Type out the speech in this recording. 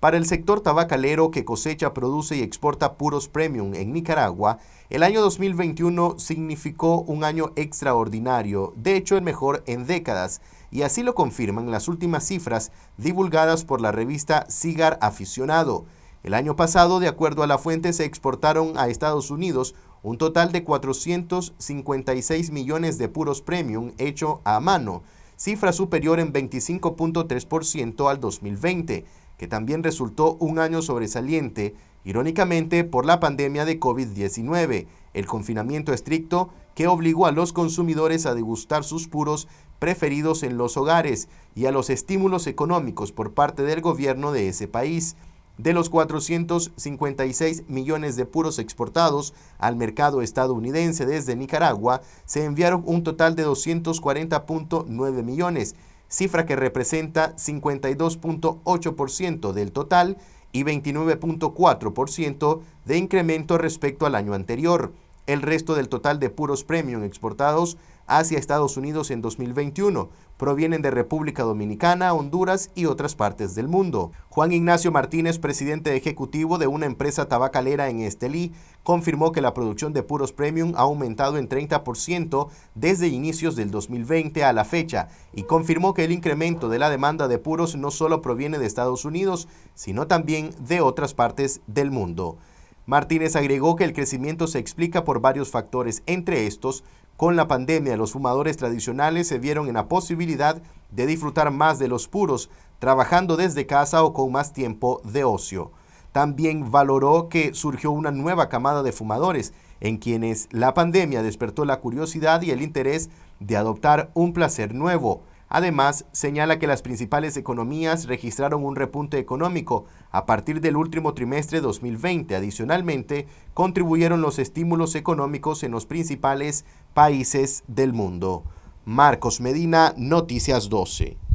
Para el sector tabacalero que cosecha, produce y exporta puros premium en Nicaragua, el año 2021 significó un año extraordinario, de hecho el mejor en décadas, y así lo confirman las últimas cifras divulgadas por la revista Cigar Aficionado. El año pasado, de acuerdo a la fuente, se exportaron a Estados Unidos un total de 456 millones de puros premium hecho a mano, cifra superior en 25.3% al 2020 que también resultó un año sobresaliente, irónicamente por la pandemia de COVID-19, el confinamiento estricto que obligó a los consumidores a degustar sus puros preferidos en los hogares y a los estímulos económicos por parte del gobierno de ese país. De los 456 millones de puros exportados al mercado estadounidense desde Nicaragua, se enviaron un total de 240.9 millones, cifra que representa 52.8% del total y 29.4% de incremento respecto al año anterior. El resto del total de puros premium exportados hacia Estados Unidos en 2021. Provienen de República Dominicana, Honduras y otras partes del mundo. Juan Ignacio Martínez, presidente ejecutivo de una empresa tabacalera en Estelí, confirmó que la producción de puros premium ha aumentado en 30% desde inicios del 2020 a la fecha y confirmó que el incremento de la demanda de puros no solo proviene de Estados Unidos, sino también de otras partes del mundo. Martínez agregó que el crecimiento se explica por varios factores, entre estos, con la pandemia los fumadores tradicionales se vieron en la posibilidad de disfrutar más de los puros, trabajando desde casa o con más tiempo de ocio. También valoró que surgió una nueva camada de fumadores, en quienes la pandemia despertó la curiosidad y el interés de adoptar un placer nuevo. Además, señala que las principales economías registraron un repunte económico a partir del último trimestre 2020. Adicionalmente, contribuyeron los estímulos económicos en los principales países del mundo. Marcos Medina, Noticias 12.